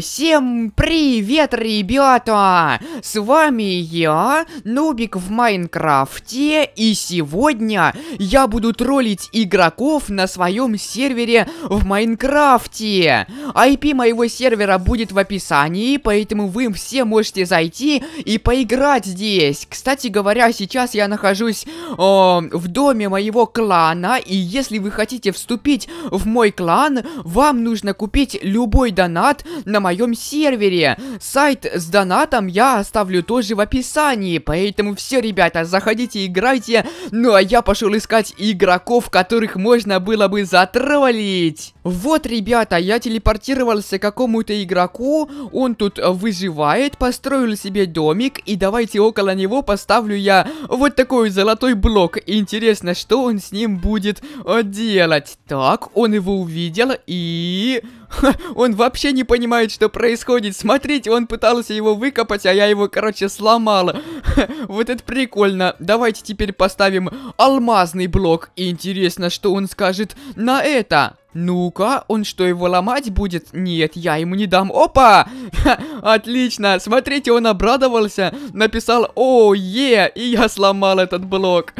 Всем привет, ребята! С вами я, Нубик в Майнкрафте, и сегодня я буду троллить игроков на своем сервере в Майнкрафте. IP моего сервера будет в описании, поэтому вы все можете зайти и поиграть здесь. Кстати говоря, сейчас я нахожусь э, в доме моего клана, и если вы хотите вступить в мой клан, вам нужно купить любой донат на моем сервере. Сайт с донатом я оставлю тоже в описании, поэтому все, ребята, заходите, играйте. Ну а я пошел искать игроков, которых можно было бы затроллить. Вот, ребята, я телепортировался к какому-то игроку, он тут выживает, построил себе домик, и давайте около него поставлю я вот такой золотой блок. Интересно, что он с ним будет э, делать? Так, он его увидел, и... он вообще не понимает, что происходит. Смотрите, он пытался его выкопать, а я его, короче, сломала. вот это прикольно. Давайте теперь поставим алмазный блок. интересно, что он скажет на это. Ну-ка, он что, его ломать будет? Нет, я ему не дам. Опа! Отлично! Смотрите, он обрадовался, написал «О, е!» и я сломал этот блок.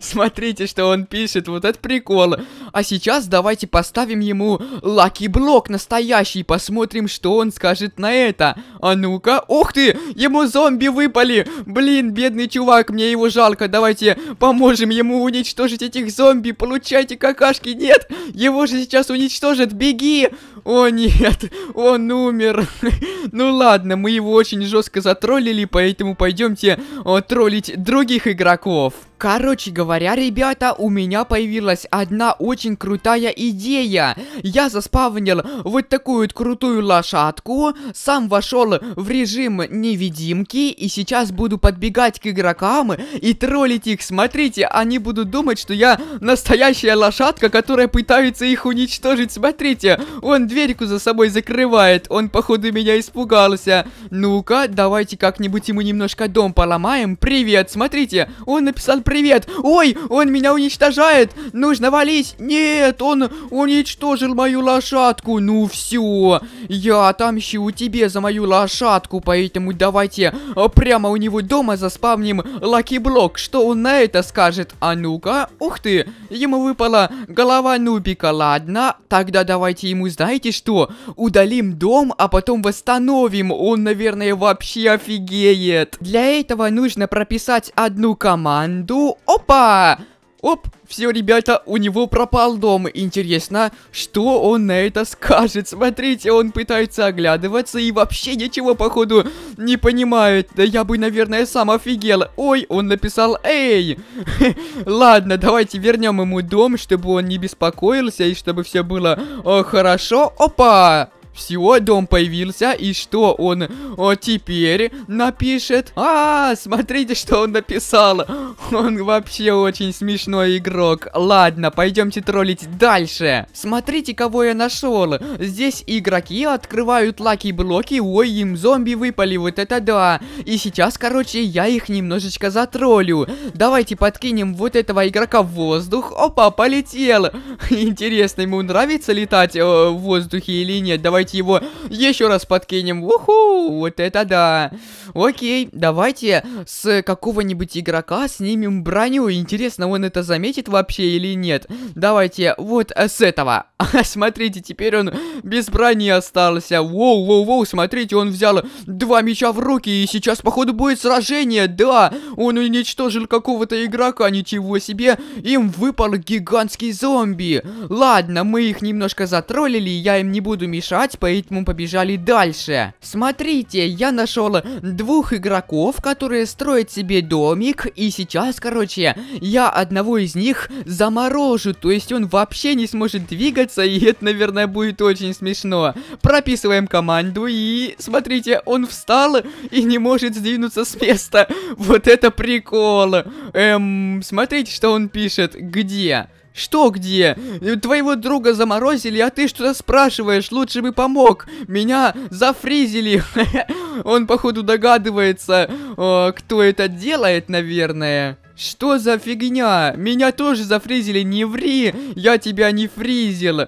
Смотрите, что он пишет. Вот это прикол. А сейчас давайте поставим ему лаки-блок настоящий, посмотрим, что он скажет на это. А ну-ка, ух ты, ему зомби выпали. Блин, бедный чувак, мне его жалко, давайте поможем ему уничтожить этих зомби, получайте какашки. Нет, его же сейчас уничтожат, беги. О нет, он умер. ну ладно, мы его очень жестко затроллили, поэтому пойдемте о, э, троллить других игроков. Короче говоря, ребята, у меня появилась одна очень крутая идея. Я заспавнил вот такую вот крутую лошадку, сам вошел в режим невидимки, и сейчас буду подбегать к игрокам и троллить их. Смотрите, они будут думать, что я настоящая лошадка, которая пытается их уничтожить. Смотрите, он дверьку за собой закрывает, он походу меня испугался. Ну-ка, давайте как-нибудь ему немножко дом поломаем. Привет, смотрите, он написал привет! Ой, он меня уничтожает! Нужно валить? Нет, он уничтожил мою лошадку! Ну все, я отомщу тебе за мою лошадку, поэтому давайте а, прямо у него дома заспавним лаки-блок. Что он на это скажет? А ну-ка, ух ты, ему выпала голова нубика, ладно? Тогда давайте ему, знаете что, удалим дом, а потом восстановим. Он, наверное, вообще офигеет. Для этого нужно прописать одну команду, опа! Оп, все, ребята, у него пропал дом. Интересно, что он на это скажет? Смотрите, он пытается оглядываться и вообще ничего, походу, не понимает. Да я бы, наверное, сам офигел. Ой, он написал «Эй!» Ладно, давайте вернем ему дом, чтобы он не беспокоился и чтобы все было э, хорошо. Опа! Все, дом появился. И что он о, теперь напишет? А, смотрите, что он написал. Он вообще очень смешной игрок. Ладно, пойдемте троллить дальше. Смотрите, кого я нашел. Здесь игроки открывают лаки-блоки. Ой, им зомби выпали, вот это да. И сейчас, короче, я их немножечко затроллю. Давайте подкинем вот этого игрока в воздух. Опа, полетел. Интересно, ему нравится летать э, в воздухе или нет? Давайте Давайте его еще раз подкинем. Уху, вот это да. Окей, давайте с какого-нибудь игрока снимем броню. Интересно, он это заметит вообще или нет? Давайте вот с этого. Смотрите, теперь он без брони остался. Воу, воу, воу, смотрите, он взял два меча в руки, и сейчас, походу, будет сражение. Да, он уничтожил какого-то игрока, ничего себе. Им выпал гигантский зомби. Ладно, мы их немножко затроллили, я им не буду мешать играть, поэтому побежали дальше. Смотрите, я нашел двух игроков, которые строят себе домик, и сейчас, короче, я одного из них заморожу, то есть он вообще не сможет двигаться, и это, наверное, будет очень смешно. Прописываем команду, и смотрите, он встал и не может сдвинуться с места. Вот это прикол. Эм, смотрите, что он пишет. Где? Что где? Твоего друга заморозили, а ты что-то спрашиваешь, лучше бы помог. Меня зафризили. Он, походу, догадывается, э, кто это делает, наверное. Что за фигня? Меня тоже зафризили, не ври! Я тебя не фризил!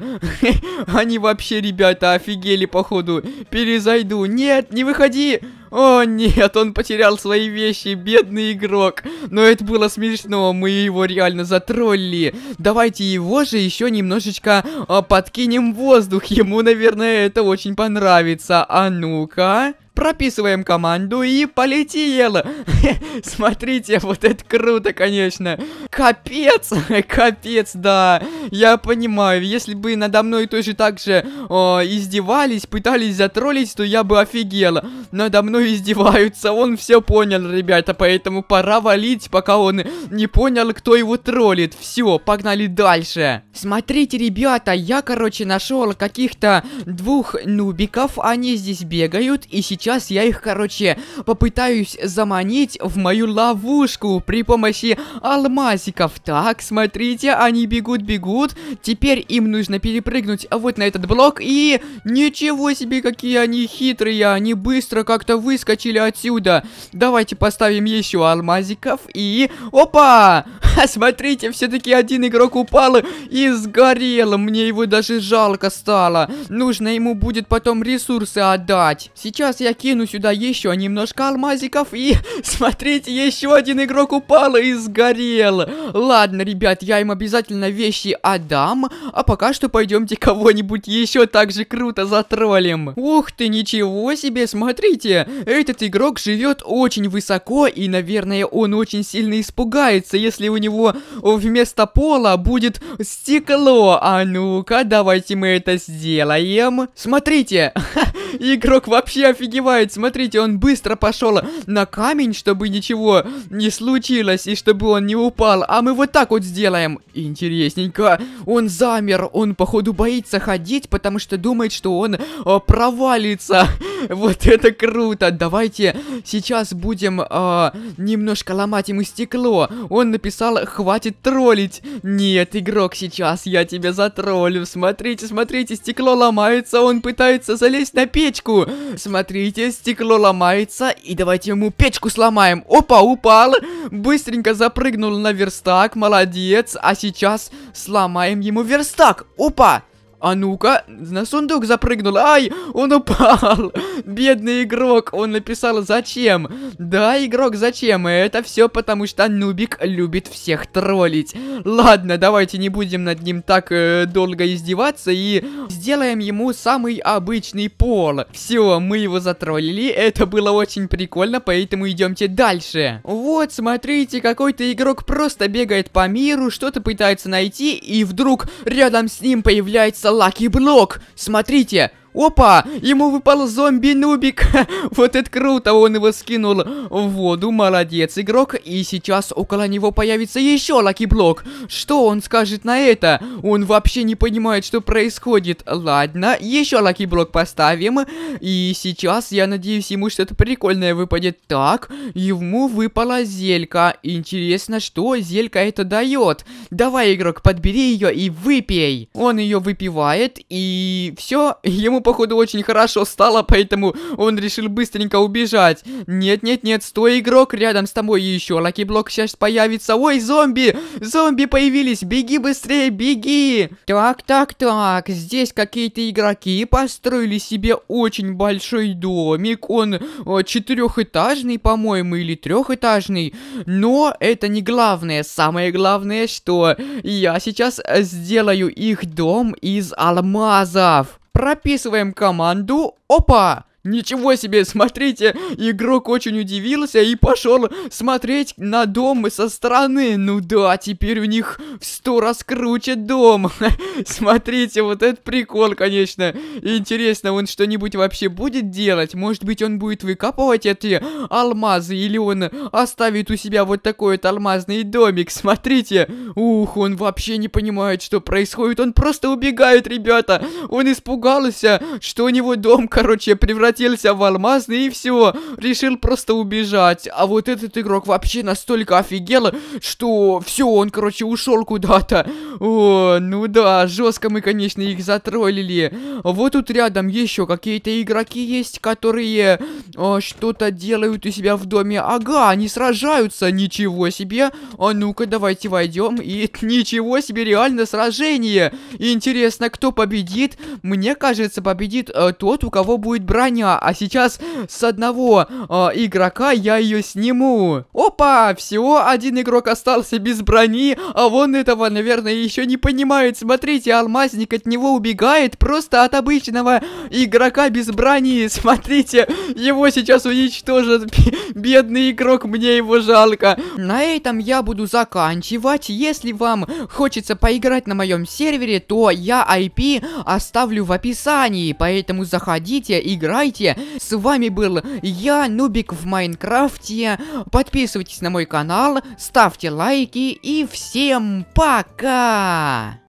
Они вообще, ребята, офигели, походу. Перезайду. Нет, не выходи! О нет, он потерял свои вещи, бедный игрок. Но это было смешно, мы его реально затролли. Давайте его же еще немножечко а, подкинем воздух, ему, наверное, это очень понравится. А ну-ка прописываем команду и полетело. Смотрите, вот это круто, конечно. Капец, капец, да. Я понимаю, если бы надо мной тоже так же о, издевались, пытались затроллить, то я бы офигела. Надо мной издеваются, он все понял, ребята, поэтому пора валить, пока он не понял, кто его троллит. Все, погнали дальше. Смотрите, ребята, я, короче, нашел каких-то двух нубиков, они здесь бегают, и сейчас сейчас я их, короче, попытаюсь заманить в мою ловушку при помощи алмазиков. Так, смотрите, они бегут-бегут. Теперь им нужно перепрыгнуть вот на этот блок. И ничего себе, какие они хитрые. Они быстро как-то выскочили отсюда. Давайте поставим еще алмазиков. И... Опа! Смотрите, все-таки один игрок упал и сгорел. Мне его даже жалко стало. Нужно ему будет потом ресурсы отдать. Сейчас я закину сюда еще немножко алмазиков и... Смотрите, еще один игрок упал и сгорел. Ладно, ребят, я им обязательно вещи отдам. А пока что пойдемте кого-нибудь еще так же круто затроллим. Ух ты, ничего себе, смотрите. Этот игрок живет очень высоко и, наверное, он очень сильно испугается, если у него вместо пола будет стекло. А ну-ка, давайте мы это сделаем. Смотрите, игрок вообще офигевает успевает. Смотрите, он быстро пошел на камень, чтобы ничего не случилось и чтобы он не упал. А мы вот так вот сделаем. Интересненько. Он замер. Он, походу, боится ходить, потому что думает, что он э, провалится. Вот это круто! Давайте сейчас будем а, немножко ломать ему стекло. Он написал, хватит троллить. Нет, игрок, сейчас я тебя затроллю. Смотрите, смотрите, стекло ломается, он пытается залезть на печку. Смотрите, стекло ломается, и давайте ему печку сломаем. Опа, упал. Быстренько запрыгнул на верстак, молодец. А сейчас сломаем ему верстак. Опа! А ну-ка, на сундук запрыгнул. Ай, он упал. Бедный игрок, он написал зачем. Да, игрок, зачем? Это все потому, что Нубик любит всех троллить. Ладно, давайте не будем над ним так э, долго издеваться и сделаем ему самый обычный пол. Все, мы его затроллили, это было очень прикольно, поэтому идемте дальше. Вот, смотрите, какой-то игрок просто бегает по миру, что-то пытается найти, и вдруг рядом с ним появляется Лаки Блок. Смотрите, Опа! Ему выпал зомби-нубик! вот это круто! Он его скинул в воду. Молодец, игрок. И сейчас около него появится еще лаки-блок. Что он скажет на это? Он вообще не понимает, что происходит. Ладно, еще лаки-блок поставим. И сейчас, я надеюсь, ему что-то прикольное выпадет. Так, ему выпала зелька. Интересно, что зелька это дает? Давай, игрок, подбери ее и выпей. Он ее выпивает, и все, ему походу, очень хорошо стало, поэтому он решил быстренько убежать. Нет-нет-нет, стой, игрок, рядом с тобой еще. Лаки-блок сейчас появится. Ой, зомби! Зомби появились! Беги быстрее, беги! Так-так-так, здесь какие-то игроки построили себе очень большой домик. Он э, четырехэтажный, по-моему, или трехэтажный. Но это не главное. Самое главное, что я сейчас э, сделаю их дом из алмазов прописываем команду «Опа!» Ничего себе, смотрите, игрок очень удивился и пошел смотреть на дом со стороны. Ну да, теперь у них в сто раз круче дом. смотрите, вот это прикол, конечно. Интересно, он что-нибудь вообще будет делать? Может быть, он будет выкапывать эти алмазы, или он оставит у себя вот такой вот алмазный домик. Смотрите, ух, он вообще не понимает, что происходит. Он просто убегает, ребята. Он испугался, что у него дом, короче, превратился перевоплотился в алмазный и все. Решил просто убежать. А вот этот игрок вообще настолько офигел, что все, он, короче, ушел куда-то. О, ну да, жестко мы, конечно, их затроллили. Вот тут рядом еще какие-то игроки есть, которые а, что-то делают у себя в доме. Ага, они сражаются, ничего себе. А ну-ка, давайте войдем. И ничего себе, реально сражение. Интересно, кто победит? Мне кажется, победит э, тот, у кого будет броня меня, а сейчас с одного э, игрока я ее сниму. Опа, всего один игрок остался без брони, а вон этого, наверное, еще не понимает. Смотрите, алмазник от него убегает просто от обычного игрока без брони. Смотрите, его сейчас уничтожат. Бедный игрок, мне его жалко. На этом я буду заканчивать. Если вам хочется поиграть на моем сервере, то я IP оставлю в описании, поэтому заходите, играйте смотрите. С вами был я, Нубик в Майнкрафте. Подписывайтесь на мой канал, ставьте лайки и всем пока!